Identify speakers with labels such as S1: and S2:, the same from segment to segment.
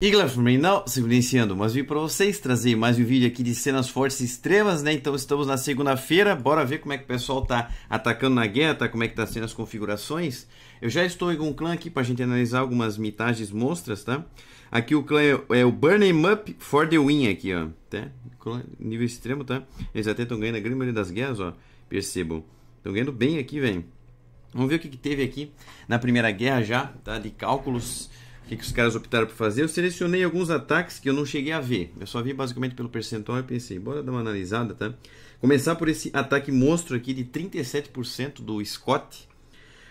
S1: E galera, não, segundo iniciando, mas vim para vocês trazer mais um vídeo aqui de cenas fortes extremas, né? Então estamos na segunda-feira, bora ver como é que o pessoal tá atacando na guerra, tá? Como é que tá sendo as configurações. Eu já estou em um clã aqui para a gente analisar algumas mitagens monstras, tá? Aqui o clã é, é o Burning Up for the Win aqui, ó, tá? Nível extremo, tá? Eles até estão ganhando a grande maioria das guerras, ó, percebam. Estão ganhando bem aqui, velho. Vamos ver o que, que teve aqui na primeira guerra já, tá? De cálculos que, que os caras optaram por fazer, eu selecionei alguns ataques que eu não cheguei a ver. Eu só vi basicamente pelo percentual e pensei, bora dar uma analisada, tá? Começar por esse ataque monstro aqui de 37% do Scott.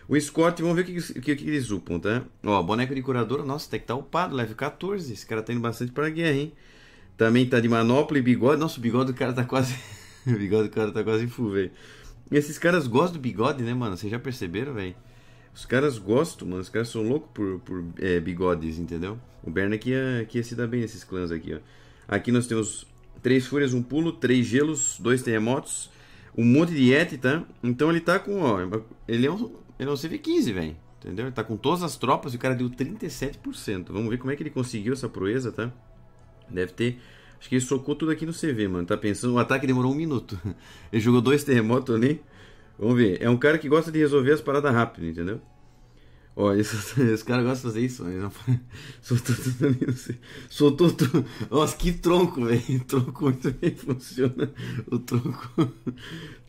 S1: O Scott, vamos ver o que, que, que, eles upam, tá? Ó, boneco de curadora, nossa, tem que estar tá upado, level 14. Esse cara tá indo bastante pra guerra, hein? Também tá de manopla e bigode. Nossa, o bigode do cara tá quase. o bigode do cara tá quase full, velho. Esses caras gostam do bigode, né, mano? Vocês já perceberam, velho? Os caras gostam, mano. Os caras são loucos por, por é, bigodes, entendeu? O Berna aqui, é, que é se dá bem nesses clãs aqui, ó. Aqui nós temos três fúrias, um pulo, três gelos, dois terremotos, um monte de yeti, tá? Então ele tá com, ó, ele é um, ele é um CV15, velho. Entendeu? Ele tá com todas as tropas e o cara deu 37%. Vamos ver como é que ele conseguiu essa proeza, tá? Deve ter... Acho que ele socou tudo aqui no CV, mano. Tá pensando... O ataque demorou um minuto. ele jogou dois terremotos ali. Vamos ver. É um cara que gosta de resolver as paradas rápido, entendeu? Ó, esse, esse cara gosta de fazer isso. Né? Não... Soltou tudo ali, não sei. Soltou tudo. Nossa, que tronco, velho. Tronco muito bem funciona. O tronco.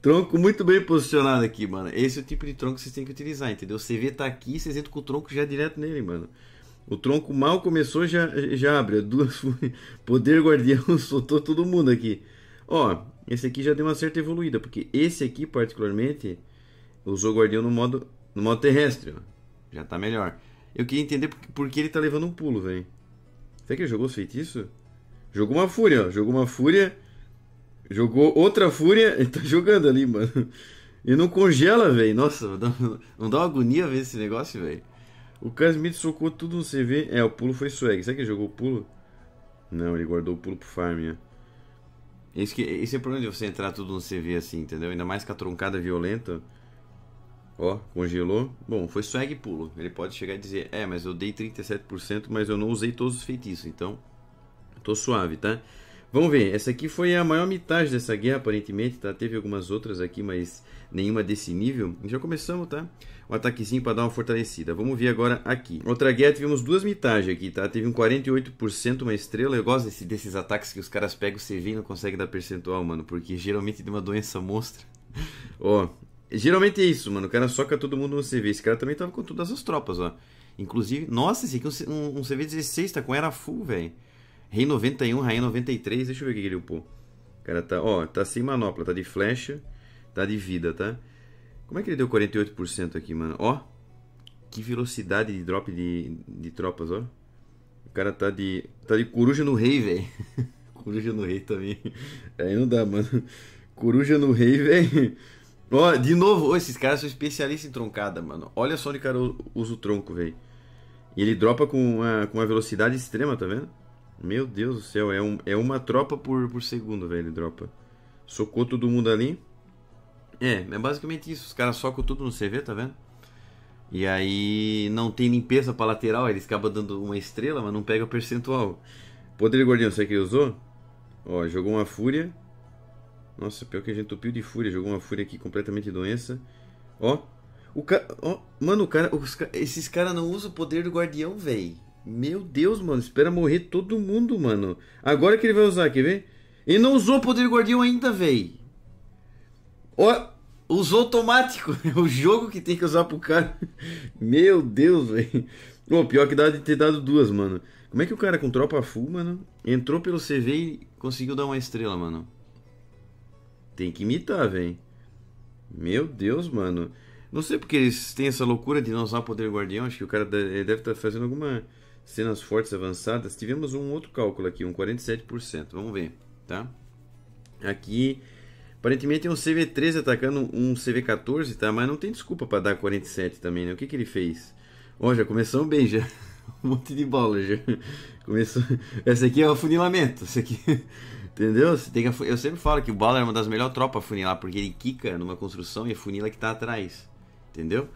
S1: Tronco muito bem posicionado aqui, mano. Esse é o tipo de tronco que vocês têm que utilizar, entendeu? Você vê tá aqui, vocês entram com o tronco já direto nele, mano. O tronco mal começou já já abre. Duas Poder guardião soltou todo mundo aqui. Ó, esse aqui já deu uma certa evoluída, porque esse aqui, particularmente, usou o guardião no modo, no modo terrestre. Ó. Já tá melhor. Eu queria entender por, por que ele tá levando um pulo, velho. Será que ele jogou os feitiços? Jogou uma fúria, ó. Jogou uma fúria. Jogou outra fúria. Ele tá jogando ali, mano. E não congela, velho. Nossa, não dá uma agonia ver esse negócio, velho. O Casmith socou tudo no CV. É, o pulo foi swag. Será que ele jogou o pulo? Não, ele guardou o pulo pro farm, ó. Né? Esse, é que, esse é o problema de você entrar tudo no CV assim, entendeu? Ainda mais com a troncada violenta. Ó, congelou. Bom, foi swag pulo. Ele pode chegar e dizer: É, mas eu dei 37%, mas eu não usei todos os feitiços, então tô suave, tá? Vamos ver, essa aqui foi a maior metade dessa guerra, aparentemente, tá? Teve algumas outras aqui, mas nenhuma desse nível. Já começamos, tá? Um ataquezinho para dar uma fortalecida. Vamos ver agora aqui. Outra guerra, tivemos duas mitagens aqui, tá? Teve um 48% uma estrela. Eu gosto desse, desses ataques que os caras pegam o CV e não conseguem dar percentual, mano. Porque geralmente de uma doença monstra. ó, geralmente é isso, mano. O cara soca todo mundo no CV. Esse cara também tava com todas as tropas, ó. Inclusive, nossa, esse aqui é um, um CV16 tá com era full, velho. Rei 91, Rainha 93. Deixa eu ver o que ele upou. Cara, tá, ó, tá sem manopla, tá de flecha, tá de vida, tá? Como é que ele deu 48% aqui, mano? Ó, que velocidade de drop de, de tropas, ó. O cara tá de, tá de coruja no rei, velho. coruja no rei também. Aí não dá, mano. Coruja no rei, velho. Ó, de novo, ó, esses caras são especialistas em troncada, mano. Olha só onde o cara usa o tronco, velho. E ele dropa com uma, com uma velocidade extrema, tá vendo? Meu Deus do céu, é, um, é uma tropa por, por segundo, velho, dropa. Socou todo mundo ali. É, é basicamente isso. Os caras socam tudo no CV, tá vendo? E aí não tem limpeza pra lateral, eles acabam dando uma estrela, mas não pega o percentual. Poder Gordinho, você que usou? Ó, jogou uma fúria. Nossa, pior que a gente tupiu de fúria. Jogou uma fúria aqui completamente doença. Ó. O cara, Ó, mano, o cara... Os... Esses caras não usam o poder do guardião, velho. Meu Deus, mano, espera morrer todo mundo, mano. Agora que ele vai usar, quer ver? e não usou o poder guardião ainda, véi. Ó, usou automático. É o jogo que tem que usar pro cara. Meu Deus, véi. o pior que dá de ter dado duas, mano. Como é que o cara com tropa full, mano, entrou pelo CV e conseguiu dar uma estrela, mano? Tem que imitar, véi. Meu Deus, mano. Não sei porque eles têm essa loucura de não usar o poder guardião. Acho que o cara deve estar tá fazendo alguma cenas fortes avançadas, tivemos um outro cálculo aqui, um 47%. Vamos ver, tá? Aqui, aparentemente tem um CV13 atacando um CV14, tá? Mas não tem desculpa para dar 47 também, né? O que que ele fez? Ó, já começou bem, já. Um monte de bola já. Começou. Essa aqui é o funilamento. Essa aqui. Entendeu? Você tem que... Eu sempre falo que o Baller é uma das melhores tropas a funilar, porque ele quica numa construção e funila que tá atrás. Entendeu?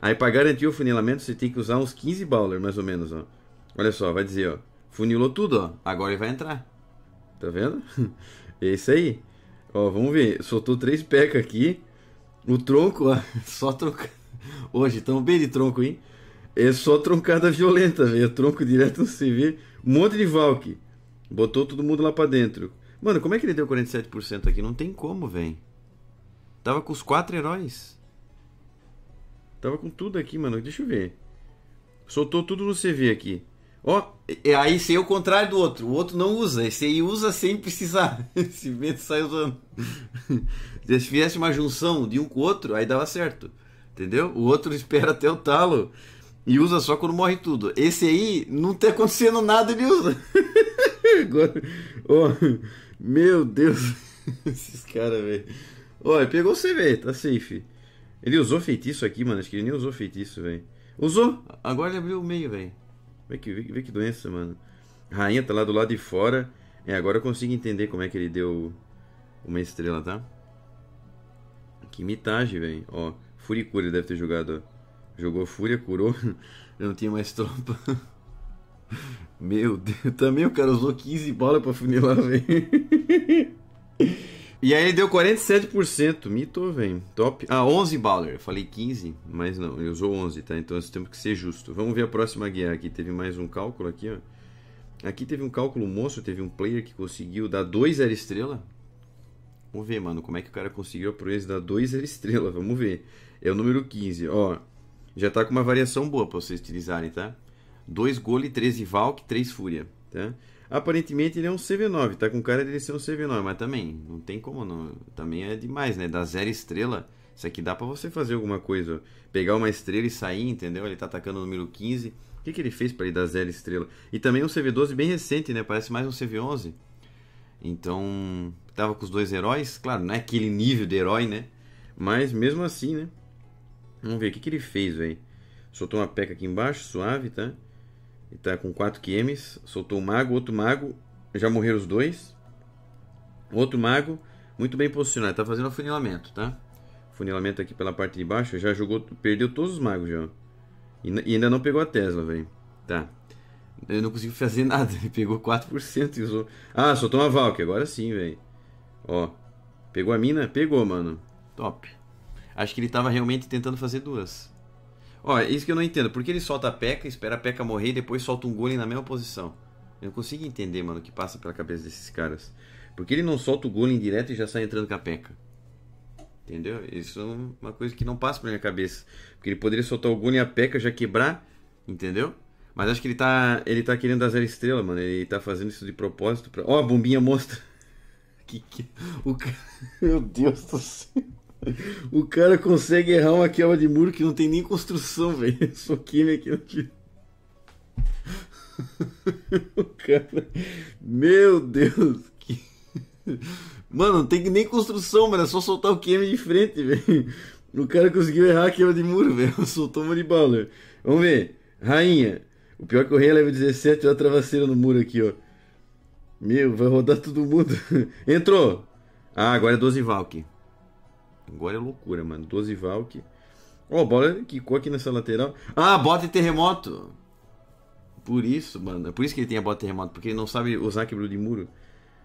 S1: Aí para garantir o funilamento, você tem que usar uns 15 Baller, mais ou menos, ó. Olha só, vai dizer, ó. Funilou tudo, ó. Agora ele vai entrar. Tá vendo? é isso aí. Ó, vamos ver. Soltou três pecas aqui. O tronco, ó. Só tronca. Hoje, tão bem de tronco, hein? É só troncada violenta, velho. É tronco direto no CV. Um monte de Valk. Botou todo mundo lá pra dentro. Mano, como é que ele deu 47% aqui? Não tem como, velho. Tava com os quatro heróis. Tava com tudo aqui, mano. Deixa eu ver. Soltou tudo no CV aqui. Oh, aí esse é o contrário do outro. O outro não usa. Esse aí usa sem precisar. Esse vento sai usando. Se fizesse uma junção de um com o outro, aí dava certo. Entendeu? O outro espera até o talo e usa só quando morre tudo. Esse aí não tá acontecendo nada ele usa. Agora, oh, meu Deus. Esses caras, velho. Olha, pegou o CV Tá safe. Ele usou feitiço aqui, mano. Acho que ele nem usou feitiço, velho. Usou. Agora ele abriu o meio, velho. Vê que, vê, vê que doença, mano. Rainha tá lá do lado de fora. É, agora eu consigo entender como é que ele deu uma estrela, tá? Que mitagem, velho. Ó, Furicura Cura ele deve ter jogado, ó. Jogou Fúria, curou. Eu não tinha mais tropa. Meu Deus, também o cara usou 15 balas pra funilar, velho. E aí ele deu 47%. Mito, velho. Top. Ah, 11 Baller. Eu falei 15, mas não. Ele usou 11, tá? Então nós temos que ser justo. Vamos ver a próxima guerra aqui. Teve mais um cálculo aqui, ó. Aqui teve um cálculo moço. Teve um player que conseguiu dar 2 era estrela. Vamos ver, mano, como é que o cara conseguiu a proeza dar 2 era estrela. Vamos ver. É o número 15, ó. Já tá com uma variação boa pra vocês utilizarem, tá? 2 Gole, 13 Valk, 3 Fúria, tá? Aparentemente ele é um CV9, tá com cara de ser um CV9, mas também, não tem como não. Também é demais, né? Da zero estrela. Isso aqui dá para você fazer alguma coisa. Pegar uma estrela e sair, entendeu? Ele tá atacando o número 15. O que, que ele fez para ele dar zero estrela? E também um CV12 bem recente, né? Parece mais um CV11. Então, tava com os dois heróis. Claro, não é aquele nível de herói, né? Mas mesmo assim, né? Vamos ver o que, que ele fez, velho. Soltou uma peca aqui embaixo, suave, tá? Ele tá com 4 QMs. Soltou um mago, outro mago. Já morreram os dois. Outro mago, muito bem posicionado. Tá fazendo afunilamento, tá? Funilamento aqui pela parte de baixo. Já jogou, perdeu todos os magos já. E, e ainda não pegou a Tesla, velho. Tá. Eu não consigo fazer nada. Ele pegou 4% e usou. Ah, soltou uma Valk. Agora sim, velho. Ó. Pegou a mina? Pegou, mano. Top. Acho que ele tava realmente tentando fazer duas. Olha, é isso que eu não entendo. Por que ele solta a peca espera a peca morrer e depois solta um golem na mesma posição? Eu não consigo entender, mano, o que passa pela cabeça desses caras. Por que ele não solta o golem direto e já sai entrando com a peca Entendeu? Isso é uma coisa que não passa pela minha cabeça. Porque ele poderia soltar o golem e a peca já quebrar, entendeu? Mas acho que ele tá, ele tá querendo dar zero estrela, mano. Ele tá fazendo isso de propósito. Pra... Ó, oh, a bombinha mostra. que que... O... Meu Deus do céu. O cara consegue errar uma quebra de muro que não tem nem construção, velho. só química aqui. o cara. Meu Deus. Que... Mano, não tem nem construção, mano. É só soltar o queime de frente, velho. O cara conseguiu errar a quebra de muro, velho. Soltou uma de bala. Vamos ver. Rainha. O pior é que o rei é level 17 é a travasseira no muro aqui, ó. Meu, vai rodar todo mundo. Entrou. Ah, agora é 12 Valk. Agora é loucura, mano. 12 Valk Ó, oh, bola quicou aqui nessa lateral. Ah, bota e terremoto! Por isso, mano. É por isso que ele tem a bota e terremoto. Porque ele não sabe usar quebrou de muro.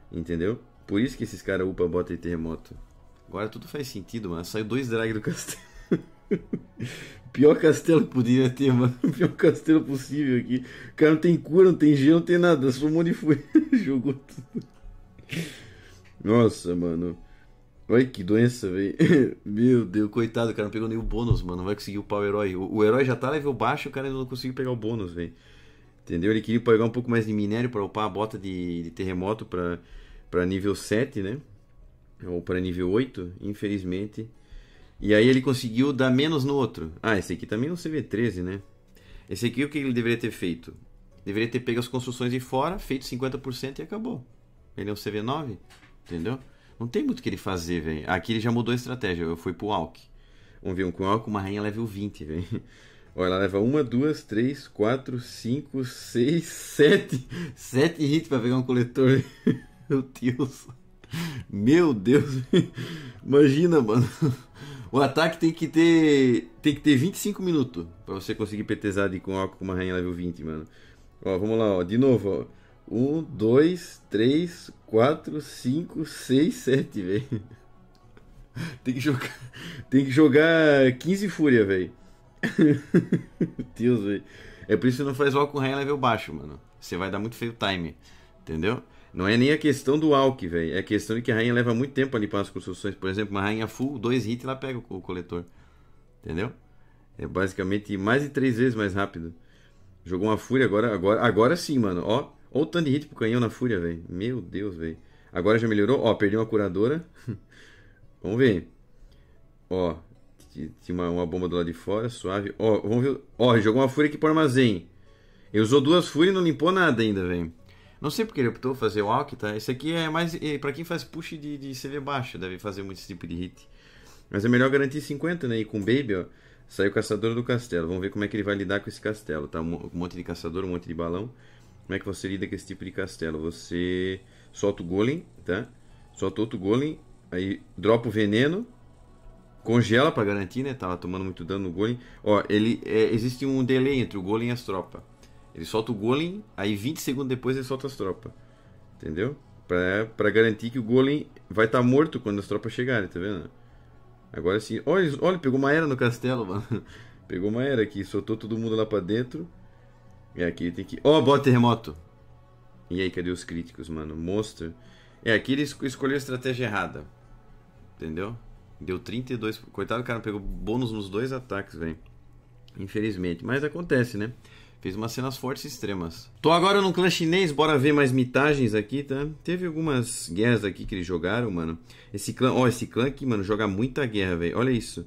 S1: Entendeu? Por isso que esses caras a bota e terremoto. Agora tudo faz sentido, mano. Saiu dois drag do castelo. Pior castelo que poderia ter, mano. Pior castelo possível aqui. O cara não tem cura, não tem gelo, não tem nada. Só um monte Jogou tudo. Nossa, mano. Olha que doença, velho. Meu Deus, coitado, o cara não pegou nem o bônus, mano. Não vai conseguir upar o herói. O, o herói já tá level baixo, o cara ainda não conseguiu pegar o bônus, velho. Entendeu? Ele queria pegar um pouco mais de minério para upar a bota de, de terremoto pra, pra nível 7, né? Ou pra nível 8, infelizmente. E aí ele conseguiu dar menos no outro. Ah, esse aqui também é um CV13, né? Esse aqui o que ele deveria ter feito? Deveria ter pego as construções de fora, feito 50% e acabou. Ele é um CV9, entendeu? Não tem muito o que ele fazer, velho. Aqui ele já mudou a estratégia. Eu fui pro Alck. Vamos ver, um com Alck uma rainha level 20, velho. Olha, ela leva 1, 2, 3, 4, 5, 6, 7. 7 hits pra pegar um coletor. Meu Deus. Meu Deus. Imagina, mano. O ataque tem que ter. Tem que ter 25 minutos pra você conseguir petezar de com álcool com uma rainha level 20, mano. Ó, vamos lá, ó. De novo, ó. Um, dois, três, quatro, cinco, seis, sete, velho. Tem que jogar. Tem que jogar 15 fúria, velho. Deus, velho. É por isso que não faz com rainha level baixo, mano. Você vai dar muito feio time. Entendeu? Não é nem a questão do walk, velho. É a questão de que a rainha leva muito tempo a limpar as construções. Por exemplo, uma rainha full, dois hits, ela pega o coletor. Entendeu? É basicamente mais de três vezes mais rápido. Jogou uma fúria agora, agora, agora sim, mano. Ó, ou o tanto de hit pro canhão na fúria, velho. Meu Deus, velho. Agora já melhorou. Ó, perdi uma curadora. vamos ver. Ó, tinha uma, uma, bomba do lado de fora, suave. Ó, vamos ver. Ó, jogou uma fúria aqui pro armazém. Ele usou duas fúrias e não limpou nada ainda, velho. Não sei porque ele optou fazer o walk, tá? Esse aqui é mais. É, pra quem faz push de, de CV baixo, deve fazer muito esse tipo de hit. Mas é melhor garantir 50, né? E com Baby, ó, saiu o caçador do castelo. Vamos ver como é que ele vai lidar com esse castelo, tá? Um monte de caçador, um monte de balão. Como é que você lida com esse tipo de castelo? Você solta o golem, tá? Solta outro golem, aí dropa o veneno, congela para garantir, né? Tava tá tomando muito dano no golem. Ó, ele é, existe um delay entre o golem e as tropas. Ele solta o golem, aí 20 segundos depois ele solta as tropas. Entendeu? para garantir que o golem vai estar tá morto quando as tropas chegarem, tá vendo? Agora sim. Olha, olha, pegou uma era no castelo, mano. Pegou uma era aqui, soltou todo mundo lá para dentro. É aqui tem que. Oh, bota terremoto! E aí, cadê os críticos, mano? Monstro. É, aqui ele escolheu a estratégia errada. Entendeu? Deu 32. Coitado, o cara pegou bônus nos dois ataques, velho. Infelizmente. Mas acontece, né? Fez umas cenas fortes e extremas. Tô agora num clã chinês, bora ver mais mitagens aqui, tá? Teve algumas guerras aqui que eles jogaram, mano. Esse clã, ó, esse clã aqui, mano, joga muita guerra, velho. Olha isso.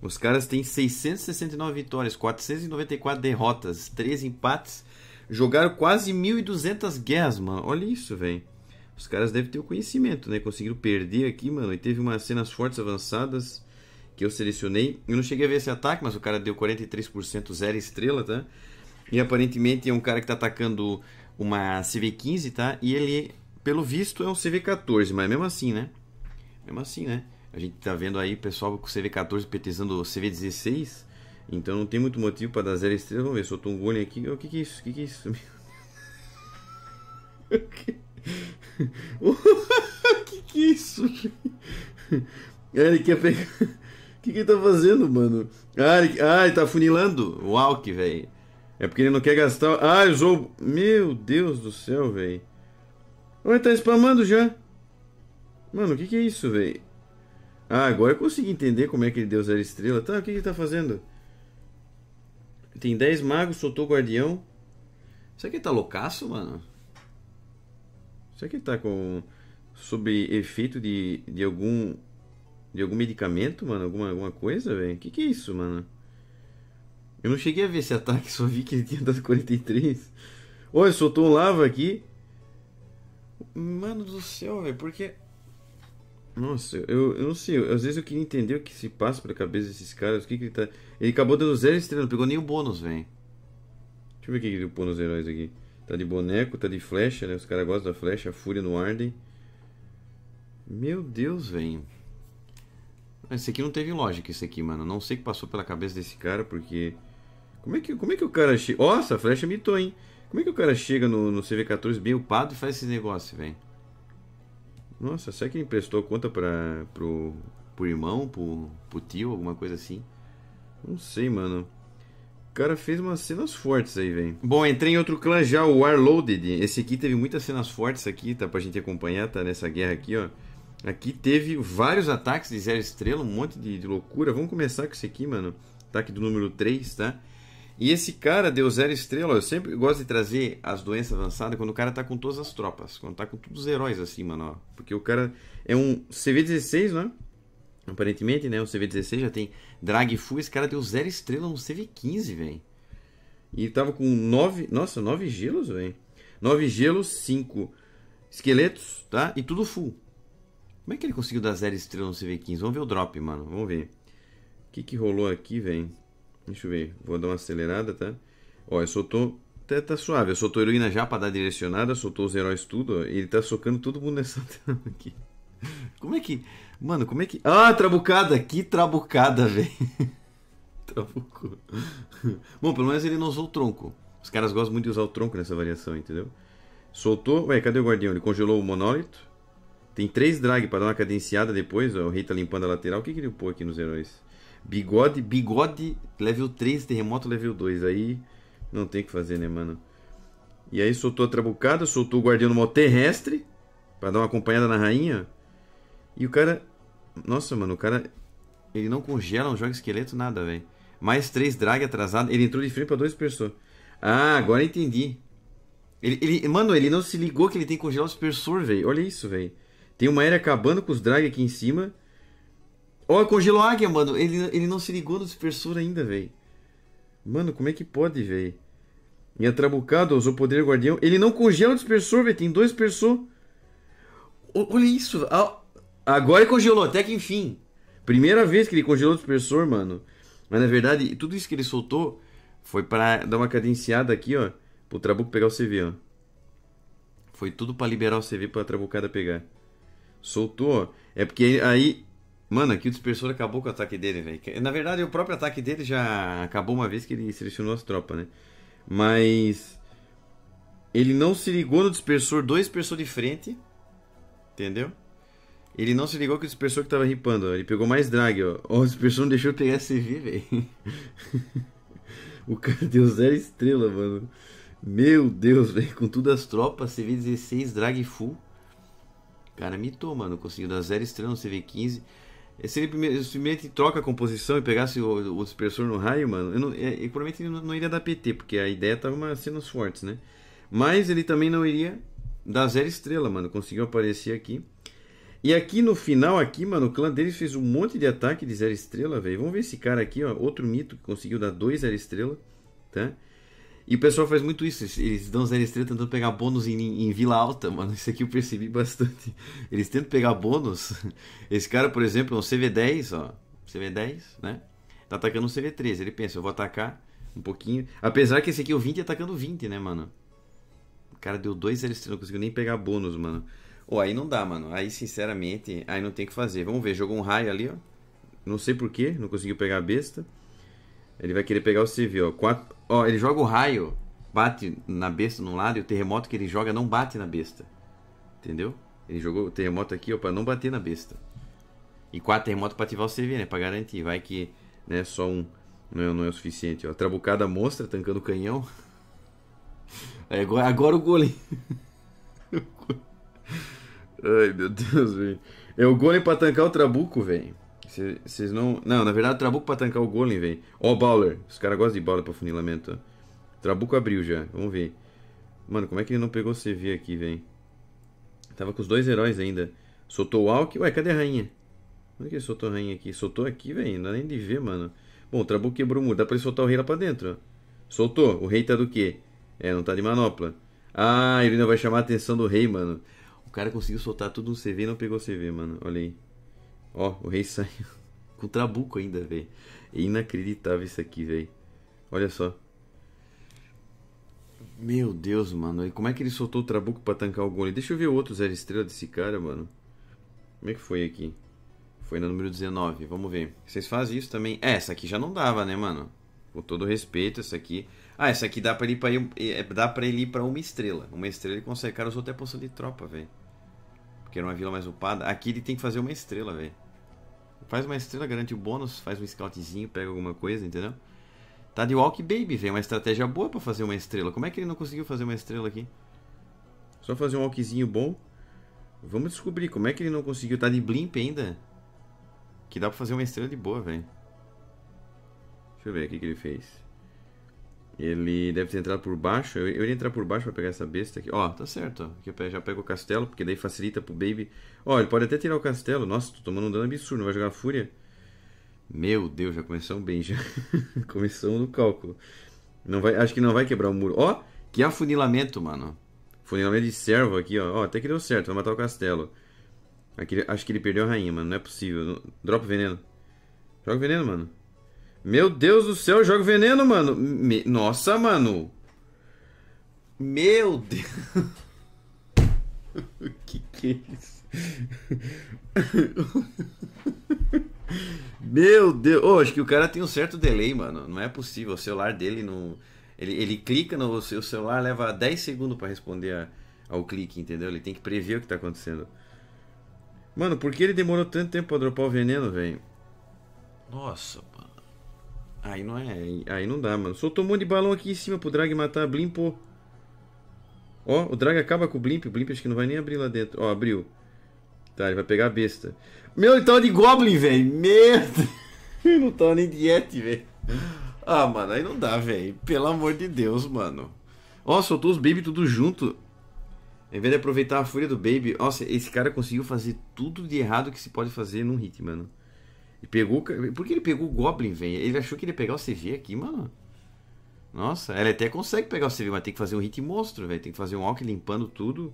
S1: Os caras têm 669 vitórias, 494 derrotas, 3 empates. Jogaram quase 1.200 guerras, mano. Olha isso, velho. Os caras devem ter o conhecimento, né? Conseguiram perder aqui, mano. E teve umas cenas fortes avançadas que eu selecionei. Eu não cheguei a ver esse ataque, mas o cara deu 43%, zero estrela, tá? E aparentemente é um cara que tá atacando uma CV15, tá? E ele, pelo visto, é um CV14, mas mesmo assim, né? Mesmo assim, né? A gente tá vendo aí pessoal com CV14 petizando CV16. Então não tem muito motivo para dar zero estrelas. Vamos ver, soltou um golem aqui. O que que é isso? O que que é isso? O que... o que é isso? Cara, ah, ele quer pegar... O que que ele tá fazendo, mano? Ah, ele, ah, ele tá funilando o Alck, velho. É porque ele não quer gastar... Ah, usou... Meu Deus do céu, velho. Ele tá spamando já. Mano, o que que é isso, velho? Ah, agora eu consegui entender como é que ele deu zero estrela. Tá, o que ele tá fazendo? Tem 10 magos, soltou o guardião. Será que ele tá loucaço, mano? Será que ele tá com. sob efeito de, de algum. de algum medicamento, mano? Alguma, alguma coisa, velho? Que que é isso, mano? Eu não cheguei a ver esse ataque, só vi que ele tinha dado 43. Olha, soltou um lava aqui. Mano do céu, velho, porque. Nossa, eu, eu não sei. às vezes eu queria entender o que se passa pela cabeça desses caras. O que, que ele tá. Ele acabou dando zero estrela, não pegou nem o bônus, velho. Deixa eu ver o que ele bônus nos heróis aqui. Tá de boneco, tá de flecha, né? Os caras gostam da flecha, fúria no Arden. Meu Deus, velho. Ah, esse aqui não teve lógica, esse aqui, mano. Não sei o que passou pela cabeça desse cara, porque. Como é que, como é que o cara chega. Nossa, a flecha mitou, hein? Como é que o cara chega no, no CV14 bem upado e faz esse negócio, velho? Nossa, será que ele emprestou conta para pro, pro irmão, pro, pro tio, alguma coisa assim? Não sei, mano. O cara fez umas cenas fortes aí, velho. Bom, entrei em outro clã já, o Warloaded. Esse aqui teve muitas cenas fortes aqui, tá? Pra gente acompanhar, tá? Nessa guerra aqui, ó. Aqui teve vários ataques de zero estrela, um monte de, de loucura. Vamos começar com esse aqui, mano. Ataque do número 3, tá? E esse cara deu zero estrela. Eu sempre gosto de trazer as doenças avançadas quando o cara tá com todas as tropas. Quando tá com todos os heróis assim ó. Porque o cara é um CV16, né? Aparentemente, né? Um CV16 já tem drag full. Esse cara deu zero estrela no um CV15, velho. E tava com nove Nossa, nove gelos, velho. nove gelos, cinco esqueletos, tá? E tudo full. Como é que ele conseguiu dar zero estrela no CV15? Vamos ver o drop, mano. Vamos ver. O que que rolou aqui, velho? Deixa eu ver, vou dar uma acelerada, tá? Ó, eu soltou. Até tá, tá suave, eu soltou a heroína já pra dar direcionada, soltou os heróis tudo, ó, ele tá socando todo mundo nessa trama aqui. Como é que. Mano, como é que. Ah, trabucada! Que trabucada, velho! Trabucou. Bom, pelo menos ele não usou o tronco. Os caras gostam muito de usar o tronco nessa variação, entendeu? Soltou. Ué, cadê o guardião? Ele congelou o monólito. Tem três drag para dar uma cadenciada depois. Ó, o rei tá limpando a lateral. O que, que ele pôs aqui nos heróis? Bigode, bigode, level 3, terremoto level 2. Aí não tem o que fazer, né, mano? E aí soltou a trabucada, soltou o guardião do mal terrestre. Pra dar uma acompanhada na rainha. E o cara. Nossa, mano, o cara. Ele não congela, não joga esqueleto, nada, velho. Mais três drag atrasado. Ele entrou de frente pra dois pessoas. Ah, agora entendi. Ele, ele, mano, ele não se ligou que ele tem que congelar o dispersor, velho. Olha isso, velho. Tem uma era acabando com os drag aqui em cima. Ó, congelou a águia, mano. Ele, ele não se ligou no dispersor ainda, velho. Mano, como é que pode, velho? Minha Trabucada usou poder guardião. Ele não congela o dispersor, velho. Tem dois dispersor. Olha isso. Agora ele congelou, até que enfim. Primeira vez que ele congelou o dispersor, mano. Mas na verdade, tudo isso que ele soltou foi para dar uma cadenciada aqui, ó. Pro Trabuco pegar o CV, ó. Foi tudo para liberar o CV pra Trabucada pegar. Soltou, ó. É porque aí Mano, aqui o dispersor acabou com o ataque dele, velho. Na verdade, o próprio ataque dele já acabou uma vez que ele selecionou as tropas, né? Mas. Ele não se ligou no dispersor, dois dispersor de frente. Entendeu? Ele não se ligou que o dispersor que tava ripando, ó. Ele pegou mais drag, ó. Ó, o dispersor não deixou eu pegar SV, velho. o cara deu zero estrela, mano. Meu Deus, velho. Com todas as tropas, CV16, drag full. Cara, mitou, mano. Conseguiu dar zero estrela no CV15. É se ele simplesmente troca a composição e pegasse o, o dispersor no raio, mano, eu não, é, ele provavelmente não, não, iria dar PT, porque a ideia tava sendo cenas fortes, né? Mas ele também não iria dar zero estrela, mano. Conseguiu aparecer aqui. E aqui no final, aqui, mano, o clã deles fez um monte de ataque de zero estrela, velho. Vamos ver esse cara aqui, ó. Outro mito que conseguiu dar dois zero estrela, tá? E o pessoal faz muito isso. Eles dão os ns tentando pegar bônus em, em, Vila Alta, mano. Isso aqui eu percebi bastante. Eles tentam pegar bônus. Esse cara, por exemplo, é um CV10, ó. CV10, né? Tá atacando um CV13. Ele pensa, eu vou atacar um pouquinho. Apesar que esse aqui é o 20 atacando 20, né, mano? O cara deu dois LS30, não conseguiu nem pegar bônus, mano. Ó, oh, aí não dá, mano. Aí, sinceramente, aí não tem o que fazer. Vamos ver, jogou um raio ali, ó. Não sei porquê, não conseguiu pegar a besta. Ele vai querer pegar o CV, ó. Ó, ele joga o raio, bate na besta num lado e o terremoto que ele joga não bate na besta. Entendeu? Ele jogou o terremoto aqui, ó, pra não bater na besta. E quatro terremotos pra ativar o CV, né? Pra garantir. Vai que né, só um não é, não é o suficiente, ó. Trabucada mostra, tancando o canhão. É, agora, agora o golem. Ai, meu Deus, velho. É o golem pra tancar o trabuco, velho. Vocês não. Não, na verdade, Trabuco pra tancar o Golem, velho. Ó, oh, Bowler. Os caras gostam de Bowler pra funilamento. Trabuco abriu já. Vamos ver. Mano, como é que ele não pegou CV aqui, velho? Tava com os dois heróis ainda. Soltou o Alck. Ué, cadê a rainha? Onde é que ele soltou a rainha aqui? Soltou aqui, velho. Não dá nem de ver, mano. Bom, o Trabuco quebrou o muro. Dá pra ele soltar o rei lá pra dentro. Soltou. O rei tá do quê? É, não tá de manopla. Ah, ele não vai chamar a atenção do rei, mano. O cara conseguiu soltar tudo no CV e não pegou CV, mano. Olha aí. Ó, o rei saiu. Com o trabuco ainda, velho. É inacreditável isso aqui, velho. Olha só. Meu Deus, mano. como é que ele soltou o trabuco pra tancar o golem? Deixa eu ver o outro zero estrela desse cara, mano. Como é que foi aqui? Foi no número 19. Vamos ver. Vocês fazem isso também. É, essa aqui já não dava, né, mano? Com todo respeito, essa aqui. Ah, essa aqui dá pra ele ir pra, ir... É, é, dá pra, ele ir pra uma estrela. Uma estrela ele consegue. Cara, eu sou até poção de tropa, velho. Porque era uma vila mais upada. Aqui ele tem que fazer uma estrela, velho. Faz uma estrela, garante o bônus, faz um scoutzinho, pega alguma coisa, entendeu? Tá de Walk Baby, velho. Uma estratégia boa para fazer uma estrela. Como é que ele não conseguiu fazer uma estrela aqui? Só fazer um walkzinho bom. Vamos descobrir como é que ele não conseguiu. Tá de blimp ainda. Que dá pra fazer uma estrela de boa, velho. Deixa eu ver o que ele fez. Ele deve ter entrado por baixo. Eu, eu entrar por baixo para pegar essa besta aqui. Ó, tá certo. Aqui eu já pego o castelo, porque daí facilita pro Baby. Ó, ele pode até tirar o castelo. Nossa, tô tomando um dano absurdo. Não vai jogar fúria? Meu Deus, já começamos bem, já. começou no cálculo. Não vai, acho que não vai quebrar o muro. Ó, que afunilamento, mano. Funilamento de servo aqui, ó. ó. Até que deu certo, vai matar o castelo. Aqui, acho que ele perdeu a rainha, mano. Não é possível. Dropa o veneno. Joga o veneno, mano. Meu Deus do céu, joga veneno, mano. Me... Nossa, mano. Meu Deus. O que que é isso? Meu Deus. Oh, acho que o cara tem um certo delay, mano. Não é possível. O celular dele não. Ele, ele clica no. seu celular leva 10 segundos para responder a, ao clique, entendeu? Ele tem que prever o que tá acontecendo. Mano, por que ele demorou tanto tempo pra dropar o veneno, velho? Nossa, mano. Aí não é. Aí não dá, mano. Soltou um monte de balão aqui em cima pro drag matar. Blimpou. Ó, o drag acaba com o blimp. O blimp acho que não vai nem abrir lá dentro. Ó, abriu. Tá, ele vai pegar a besta. Meu, ele tava tá de Goblin, velho. Merda. Eu não tava nem de Yeti, velho. Ah, mano, aí não dá, velho. Pelo amor de Deus, mano. Ó, soltou os Baby tudo junto. Em vez de aproveitar a fúria do Baby. Nossa, esse cara conseguiu fazer tudo de errado que se pode fazer num hit, mano. E pegou. Por que ele pegou o Goblin, velho? Ele achou que ele ia pegar o CV aqui, mano. Nossa, ela até consegue pegar o CV, mas tem que fazer um hit monstro, velho. Tem que fazer um walk limpando tudo.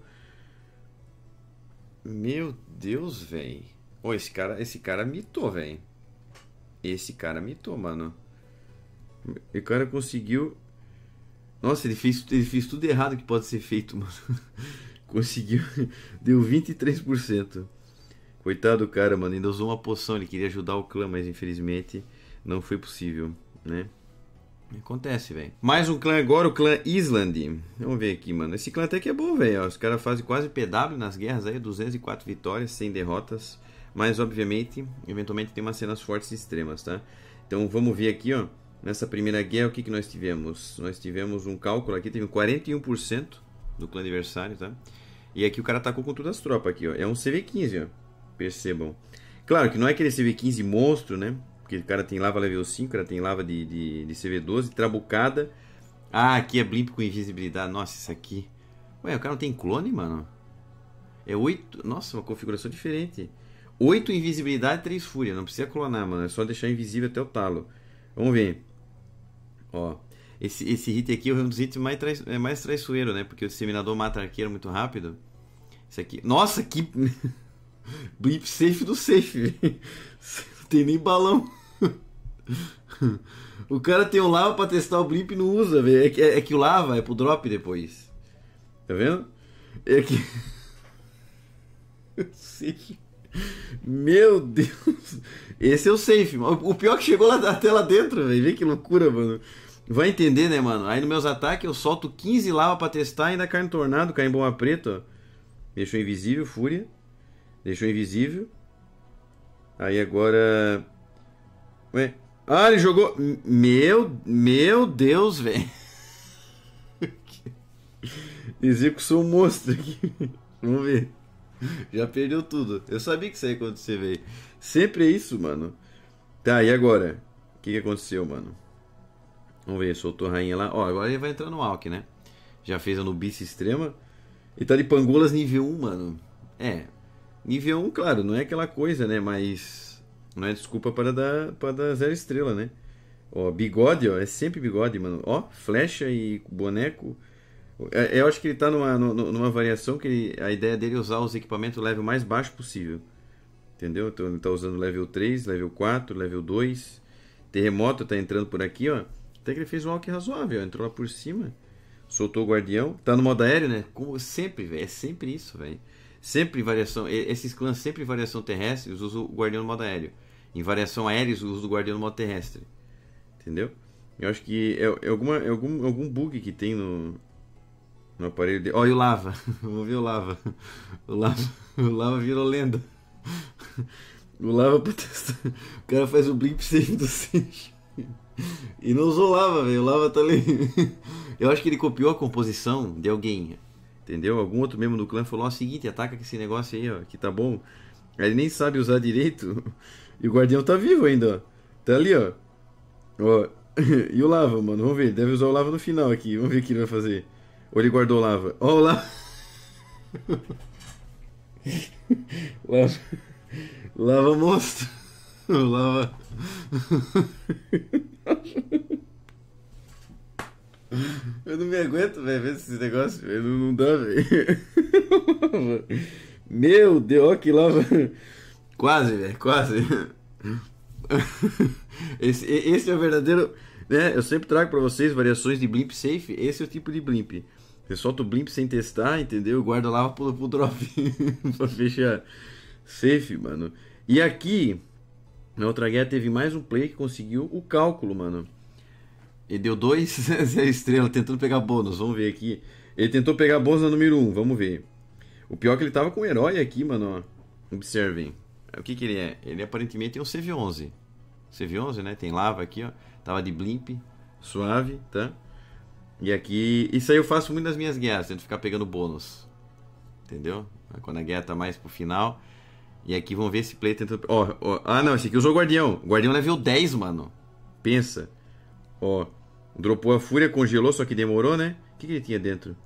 S1: Meu Deus, velho. oh, esse cara, esse cara mitou, velho. Esse cara mitou, mano. O cara conseguiu. Nossa, ele fez, ele fez tudo errado que pode ser feito, mano. Conseguiu. Deu 23%. Coitado do cara, mano, ainda usou uma poção, ele queria ajudar o clã, mas infelizmente não foi possível, né? Acontece, velho. Mais um clã agora, o clã Island. Vamos ver aqui, mano. Esse clã até que é bom, velho. Os caras fazem quase PW nas guerras aí, 204 vitórias, sem derrotas. Mas, obviamente, eventualmente tem umas cenas fortes e extremas, tá? Então, vamos ver aqui, ó. Nessa primeira guerra, o que, que nós tivemos? Nós tivemos um cálculo aqui, teve um 41% do clã adversário, tá? E aqui o cara atacou com todas as tropas aqui, ó. É um CV-15, ó. Percebam. Claro que não é aquele CV15 monstro, né? Porque o cara tem lava level 5, o cara tem lava de, de, de CV12, trabucada. Ah, aqui é blimp com invisibilidade. Nossa, isso aqui. Ué, o cara não tem clone, mano? É 8. Nossa, uma configuração diferente. 8 invisibilidade e 3 fúria. Não precisa clonar, mano. É só deixar invisível até o talo. Vamos ver. Ó. Esse, esse hit aqui é um dos hits mais, trai, é mais traiçoeiro, né? Porque o disseminador mata arqueiro muito rápido. Isso aqui. Nossa, que. Blip safe do safe. Não tem nem balão. O cara tem o lava pra testar o blip e não usa, velho. É que, é, que o lava é pro drop depois. Tá vendo? É que. Eu sei. Meu Deus. Esse é o safe, mano. O pior é que chegou lá, até lá dentro, velho. Vê que loucura, mano. Vai entender, né, mano? Aí nos meus ataques eu solto 15 lava pra testar e ainda cai no tornado, cai em bomba preta, ó. Deixou invisível, fúria. Deixou invisível. Aí agora. Ué. Ah, ele jogou. Meu, meu Deus, velho. sou um monstro aqui. Vamos ver. Já perdeu tudo. Eu sabia que isso ia acontecer, velho. Sempre é isso, mano. Tá, e agora? O que, que aconteceu, mano? Vamos ver, soltou a rainha lá. Ó, agora ele vai entrar no Alck, né? Já fez a nubice extrema. E tá de pangolas nível 1, mano. É, Nível 1, claro, não é aquela coisa, né? Mas não é desculpa para dar, para dar zero estrela, né? Ó, bigode, ó, é sempre bigode, mano. Ó, flecha e boneco. É, é, eu acho que ele tá numa, numa variação que a ideia dele é usar os equipamentos level mais baixo possível. Entendeu? Então ele tá usando level 3, level 4, level 2. Terremoto tá entrando por aqui, ó. Até que ele fez um walk razoável, ó. entrou lá por cima. Soltou o guardião. Tá no modo aéreo, né? Como sempre, velho. É sempre isso, velho sempre variação, esses clãs sempre em variação terrestre usam o guardião no modo aéreo. Em variação aérea eles usam o guardião no modo terrestre. Entendeu? Eu acho que é, é alguma, é algum, algum bug que tem no, no aparelho dele. Olha o Lava. Vamos ver o Lava. O Lava, o Lava virou lenda. O Lava pra testar. O cara faz o blink save do Sage. E não usou Lava, velho. O Lava tá ali. Eu acho que ele copiou a composição de alguém entendeu? Algum outro membro do clã falou: Ó, seguinte, ataca esse negócio aí, ó, que tá bom. Aí ele nem sabe usar direito. E o guardião tá vivo ainda, ó. Tá ali, ó. Ó. e o lava, mano. Vamos ver. Deve usar o lava no final aqui. Vamos ver o que ele vai fazer. Ou ele guardou o lava. Ó, o lava. lava. Lava monstro. Lava. Eu não me aguento, velho, ver esse negócio. Eu não, não dá, velho. Meu Deus, que lá. Quase, velho, quase. Esse, esse é o verdadeiro. Né? Eu sempre trago para vocês variações de blimp safe. Esse é o tipo de blimp. Você solta o blimp sem testar, entendeu? Guarda lá pro, pro drop pra fechar safe, mano. E aqui, na outra guerra, teve mais um play que conseguiu o cálculo, mano. Ele deu dois, zero estrela, tentando pegar bônus. Vamos ver aqui. Ele tentou pegar bônus na número 1, um, vamos ver. O pior é que ele tava com um herói aqui, mano. Observem. O que que ele é? Ele aparentemente tem é um CV11. CV11, né? Tem lava aqui, ó. Tava de blimp, suave, tá? E aqui... Isso aí eu faço muito nas minhas guerras, tento ficar pegando bônus. Entendeu? Quando a guerra tá mais pro final. E aqui vamos ver esse play tentando... Ó, oh, oh. Ah, não, esse aqui usou o guardião. Guardião level 10, mano. Pensa. Ó, dropou a fúria, congelou, só que demorou, né? O que, que ele tinha dentro?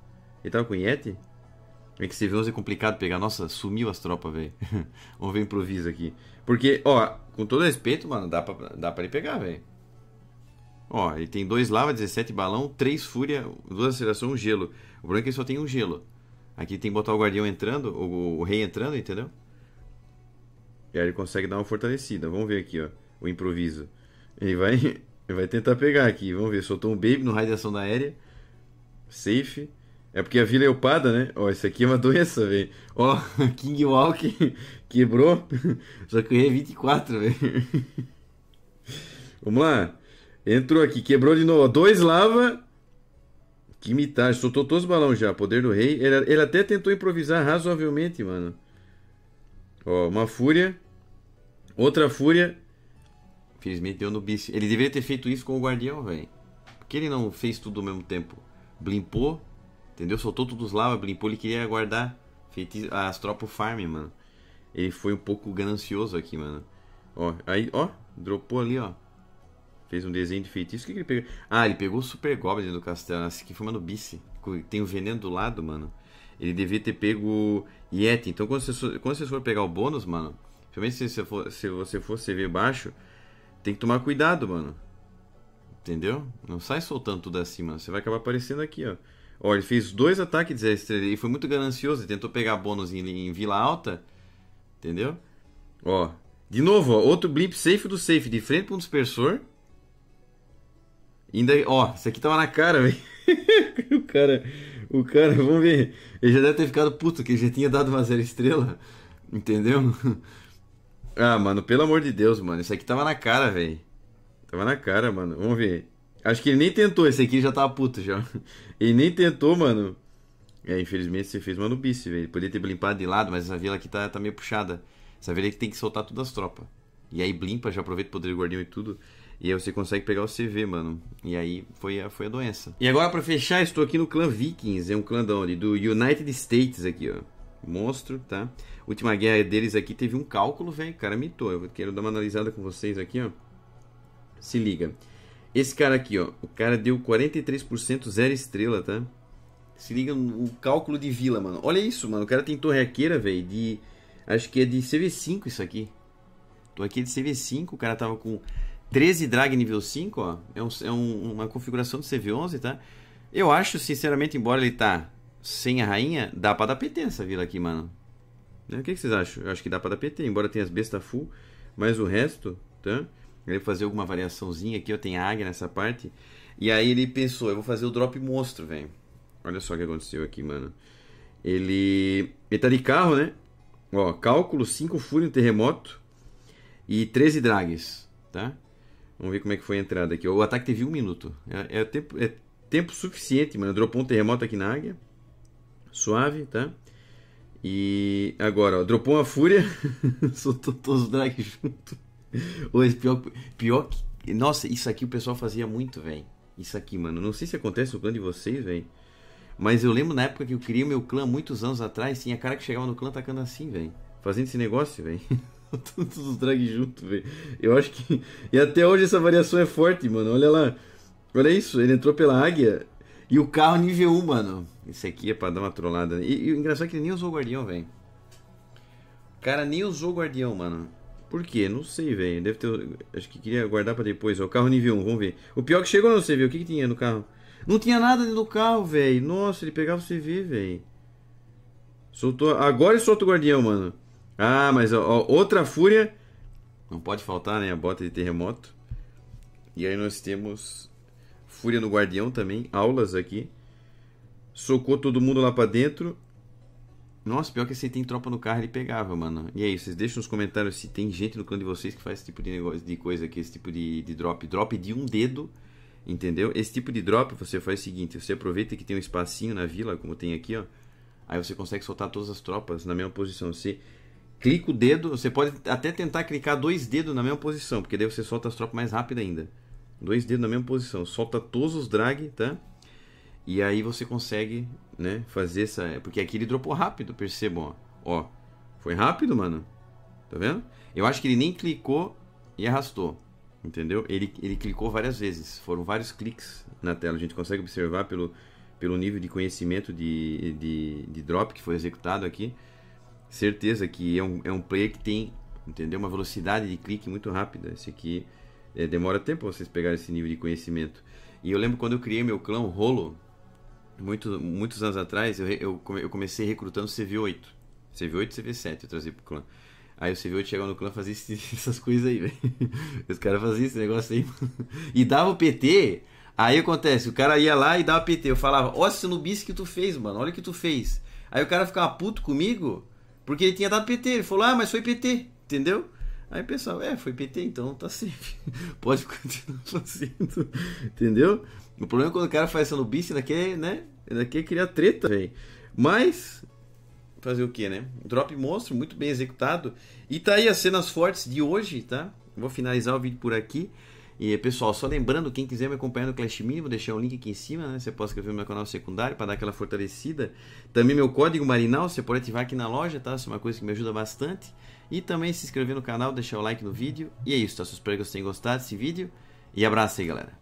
S1: Ele tava com Yeti? É que C11 é complicado pegar. Nossa, sumiu as tropas, velho. Vamos ver improviso aqui. Porque, ó, com todo respeito, mano, dá pra, dá pra ele pegar, velho. Ó, ele tem dois lava, 17 balão, três fúria, duas acelerações, um gelo. O problema é que ele só tem um gelo. Aqui tem que botar o guardião entrando, o, o rei entrando, entendeu? E aí ele consegue dar uma fortalecida. Vamos ver aqui, ó, o improviso. Ele vai vai tentar pegar aqui. Vamos ver. Soltou um Baby no ação da aérea. Safe. É porque a Vila é opada, né? Ó, isso aqui é uma doença, velho. Ó, King Walk quebrou. Só que o é 24, velho. Vamos lá. Entrou aqui, quebrou de novo. Dois lava. Que mitagem. Soltou todos os balões já. Poder do rei. Ele, ele até tentou improvisar razoavelmente, mano. Ó, uma fúria. Outra fúria. Felizmente deu no bice. Ele deveria ter feito isso com o Guardião, velho. Por que ele não fez tudo ao mesmo tempo? Blimpou, entendeu? Soltou tudo os lava, blimpou, ele queria guardar feitiço, as tropas farm, mano. Ele foi um pouco ganancioso aqui, mano. Ó, aí, ó, dropou ali, ó. Fez um desenho de feitiço. O que, que ele pegou? Ah, ele pegou o Super Goblin do castelo. Esse aqui foi uma nubice. Tem o um veneno do lado, mano. Ele devia ter pego Yeti. Então, quando você, quando você for pegar o bônus, mano. Principalmente se você for, se você for CV baixo tem que tomar cuidado, mano. Entendeu? Não sai soltando tudo assim, mano. Você vai acabar aparecendo aqui, ó. Ó, ele fez dois ataques de estrela e foi muito ganancioso. Ele tentou pegar bônus em, em Vila Alta. Entendeu? Ó. De novo, ó, outro blip safe do safe, de frente para um dispersor. ainda, ó, isso aqui tava na cara, velho. o cara, o cara, vamos ver. Ele já deve ter ficado puto, que ele já tinha dado uma zero estrela. Entendeu? Ah, mano, pelo amor de Deus, mano. Isso aqui tava na cara, velho. Tava na cara, mano. Vamos ver. Acho que ele nem tentou. Esse aqui já tava puto já. Ele nem tentou, mano. É, infelizmente você fez mano bice, velho. Podia ter blimpado de lado, mas essa vila aqui tá, tá meio puxada. Essa vila aqui é tem que soltar todas as tropas. E aí blimpa, já aproveita o poder guardião e tudo. E aí você consegue pegar o CV, mano. E aí foi a, foi a doença. E agora para fechar, estou aqui no clã Vikings. É um clã da onde? Do United States aqui, ó monstro, tá? Última guerra deles aqui teve um cálculo, velho. cara mitou. Eu quero dar uma analisada com vocês aqui, ó. Se liga. Esse cara aqui, ó. O cara deu 43% zero estrela, tá? Se liga o cálculo de vila, mano. Olha isso, mano. O cara tem torre arqueira, velho. De. Acho que é de CV5 isso aqui. Tô aqui de CV5. O cara tava com 13 drag nível 5, ó. É, um, é um, uma configuração de CV11, tá? Eu acho, sinceramente, embora ele tá sem a rainha, dá pra dar PT essa vila aqui, mano. Né? O que, que, vocês acham? Eu acho que dá pra dar PT, embora tenha as bestas full, mas o resto, tá? Ele fazer alguma variaçãozinha aqui, eu tenho águia nessa parte. E aí ele pensou, eu vou fazer o drop monstro, velho. Olha só o que aconteceu aqui, mano. Ele. Ele tá de carro, né? Ó, cálculo, 5 fúria terremoto e 13 drags, tá? Vamos ver como é que foi a entrada aqui. O ataque teve um minuto. É, é tempo, é tempo suficiente, mano. Dropou um terremoto aqui na águia. Suave, tá? E agora, ó, dropou uma fúria. Soltou todos os drags junto. Hoje, pior, pior que. Nossa, isso aqui o pessoal fazia muito, velho. Isso aqui, mano. Não sei se acontece no clã de vocês, velho. Mas eu lembro na época que eu queria meu clã, muitos anos atrás, tinha cara que chegava no clã tacando assim, velho. Fazendo esse negócio, velho. todos os drags junto, velho. Eu acho que. E até hoje essa variação é forte, mano. Olha lá. Olha isso. Ele entrou pela águia e o carro nível 1, mano. Esse aqui é pra dar uma trollada. E, e o engraçado é que ele nem usou o guardião, velho. O cara nem usou o guardião, mano. Por quê? Não sei, velho. Deve ter. Acho que queria guardar pra depois. Ó, é o carro nível 1, vamos ver. O pior é que chegou no CV, o que, que tinha no carro? Não tinha nada dentro do carro, velho. Nossa, ele pegava o CV, velho. Soltou. Agora ele solta o guardião, mano. Ah, mas ó, ó, outra fúria. Não pode faltar, né? A bota de terremoto. E aí nós temos Fúria no Guardião também, aulas aqui. Socou todo mundo lá pra dentro. Nossa, pior que se tem tropa no carro, ele pegava, mano. E aí, vocês deixam nos comentários se tem gente no clã de vocês que faz esse tipo de, negócio, de coisa aqui, esse tipo de, de drop. Drop de um dedo, entendeu? Esse tipo de drop você faz o seguinte, você aproveita que tem um espacinho na vila, como tem aqui, ó. Aí você consegue soltar todas as tropas na mesma posição. Você clica o dedo, você pode até tentar clicar dois dedos na mesma posição, porque daí você solta as tropas mais rápido ainda. Dois dedos na mesma posição. Solta todos os drag, tá? E aí você consegue, né, fazer essa... Porque aqui ele dropou rápido, percebam, ó. ó. Foi rápido, mano. Tá vendo? Eu acho que ele nem clicou e arrastou. Entendeu? Ele, ele clicou várias vezes. Foram vários cliques na tela. A gente consegue observar pelo, pelo nível de conhecimento de, de, de drop que foi executado aqui. Certeza que é um, é um player que tem, entendeu? Uma velocidade de clique muito rápida. Esse aqui... É, demora tempo vocês pegarem esse nível de conhecimento. E eu lembro quando eu criei meu clã, o Rolo, muito, muitos anos atrás, eu, eu, eu comecei recrutando CV8. CV8 e CV7 eu trazia pro clã. Aí o CV8 chegava no clã e fazia esse, essas coisas aí, velho. Os caras faziam esse negócio aí, mano. E dava o PT. Aí acontece, o cara ia lá e dava PT. Eu falava, ó, esse nubis que tu fez, mano, olha o que tu fez. Aí o cara ficava puto comigo porque ele tinha dado PT. Ele falou, ah, mas foi PT, entendeu? Aí pessoal, é, foi PT então, tá safe. Pode continuar fazendo. Entendeu? O problema é quando o cara faz essa nubice, daqui, né? Daqui cria treta, velho. Mas, fazer o que, né? Drop monstro, muito bem executado. E tá aí as cenas fortes de hoje, tá? Vou finalizar o vídeo por aqui. E pessoal, só lembrando, quem quiser me acompanhar no Clash Mini, vou deixar o link aqui em cima, né? Você pode escrever no meu canal secundário para dar aquela fortalecida. Também meu código Marinal, você pode ativar aqui na loja, tá? Isso é uma coisa que me ajuda bastante. E também se inscrever no canal, deixar o like no vídeo. E é isso, tá? Espero que vocês tenham gostado desse vídeo. E abraço aí, galera.